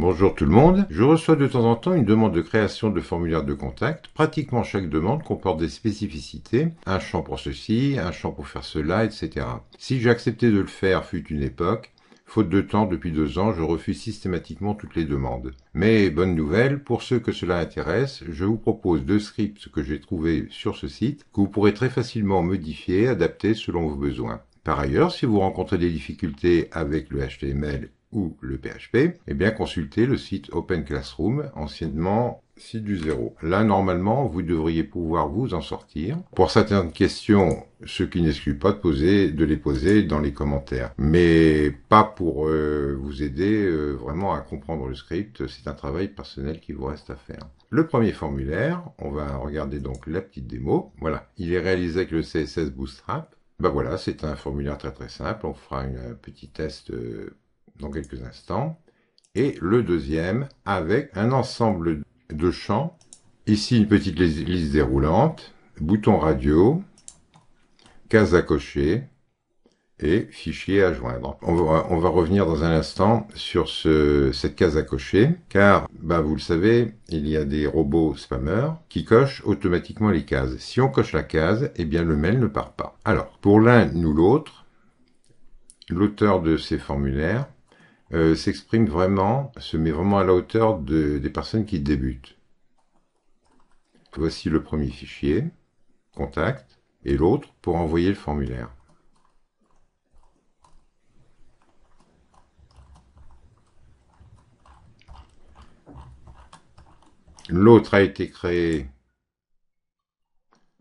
Bonjour tout le monde. Je reçois de temps en temps une demande de création de formulaire de contact. Pratiquement chaque demande comporte des spécificités. Un champ pour ceci, un champ pour faire cela, etc. Si j'ai accepté de le faire fut une époque, Faute de temps, depuis deux ans, je refuse systématiquement toutes les demandes. Mais bonne nouvelle, pour ceux que cela intéresse, je vous propose deux scripts que j'ai trouvés sur ce site que vous pourrez très facilement modifier, adapter selon vos besoins. Par ailleurs, si vous rencontrez des difficultés avec le HTML ou le PHP, et eh bien consultez le site Open Classroom, anciennement site du zéro. Là, normalement, vous devriez pouvoir vous en sortir. Pour certaines questions, ce qui n'exclut pas de, poser, de les poser dans les commentaires, mais pas pour euh, vous aider euh, vraiment à comprendre le script. C'est un travail personnel qui vous reste à faire. Le premier formulaire, on va regarder donc la petite démo. Voilà, il est réalisé avec le CSS Bootstrap. Ben voilà, c'est un formulaire très très simple. On fera un petit test. Euh, dans quelques instants, et le deuxième avec un ensemble de champs. Ici, une petite liste déroulante, bouton radio, case à cocher et fichier à joindre. On va, on va revenir dans un instant sur cette case à cocher, car bah, vous le savez, il y a des robots spammers qui cochent automatiquement les cases. Si on coche la case, eh bien le mail ne part pas. Alors, pour l'un ou l'autre, l'auteur de ces formulaires euh, s'exprime vraiment, se met vraiment à la hauteur des personnes qui débutent. Voici le premier fichier, contact, et l'autre pour envoyer le formulaire. L'autre a été créé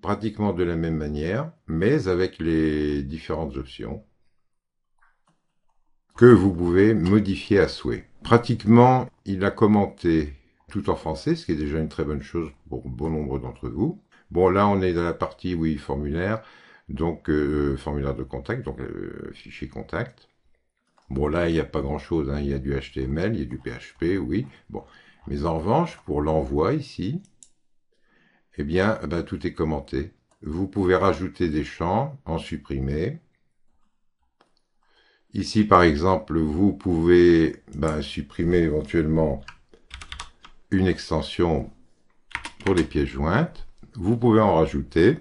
pratiquement de la même manière, mais avec les différentes options que vous pouvez modifier à souhait. Pratiquement, il a commenté tout en français, ce qui est déjà une très bonne chose pour bon nombre d'entre vous. Bon, là, on est dans la partie, oui, formulaire, donc euh, formulaire de contact, donc euh, fichier contact. Bon, là, il n'y a pas grand-chose, hein. il y a du HTML, il y a du PHP, oui. Bon, mais en revanche, pour l'envoi ici, eh bien, eh ben, tout est commenté. Vous pouvez rajouter des champs, en supprimer, Ici, par exemple, vous pouvez ben, supprimer éventuellement une extension pour les pièces jointes. Vous pouvez en rajouter.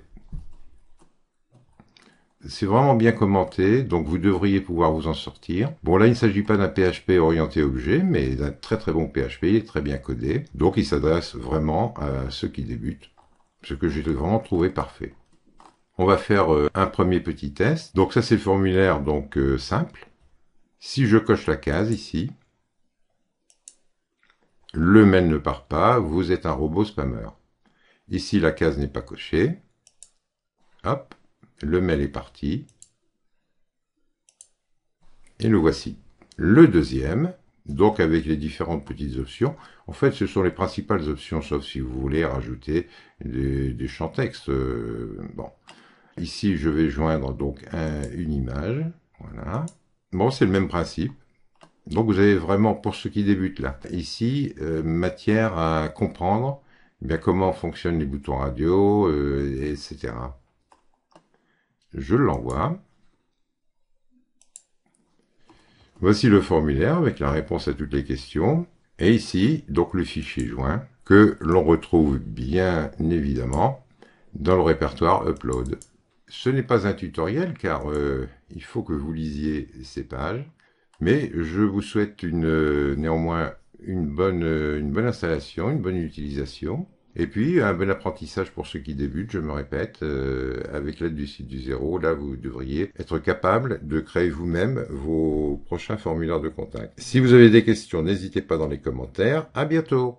C'est vraiment bien commenté, donc vous devriez pouvoir vous en sortir. Bon, là, il ne s'agit pas d'un PHP orienté objet, mais d'un très très bon PHP, il est très bien codé. Donc, il s'adresse vraiment à ceux qui débutent, ce que j'ai vraiment trouvé parfait. On va faire euh, un premier petit test. Donc ça c'est le formulaire donc euh, simple. Si je coche la case ici, le mail ne part pas, vous êtes un robot spammer. Ici la case n'est pas cochée. Hop, le mail est parti. Et le voici. Le deuxième, donc avec les différentes petites options. En fait, ce sont les principales options, sauf si vous voulez rajouter des, des champs texte. Euh, bon. Ici, je vais joindre donc une image. Voilà. Bon, c'est le même principe. Donc vous avez vraiment, pour ceux qui débutent là, ici, euh, matière à comprendre eh comment fonctionnent les boutons radio, euh, etc. Je l'envoie. Voici le formulaire avec la réponse à toutes les questions. Et ici, donc le fichier joint, que l'on retrouve bien évidemment dans le répertoire Upload. Ce n'est pas un tutoriel car euh, il faut que vous lisiez ces pages, mais je vous souhaite euh, néanmoins euh, une bonne, installation, une bonne utilisation, et puis un bon apprentissage pour ceux qui débutent, je me répète, avec l'aide du site du zéro, là vous devriez être capable de créer vous-même vos prochains formulaires de contact. Si vous avez des questions, n'hésitez pas dans les commentaires. À bientôt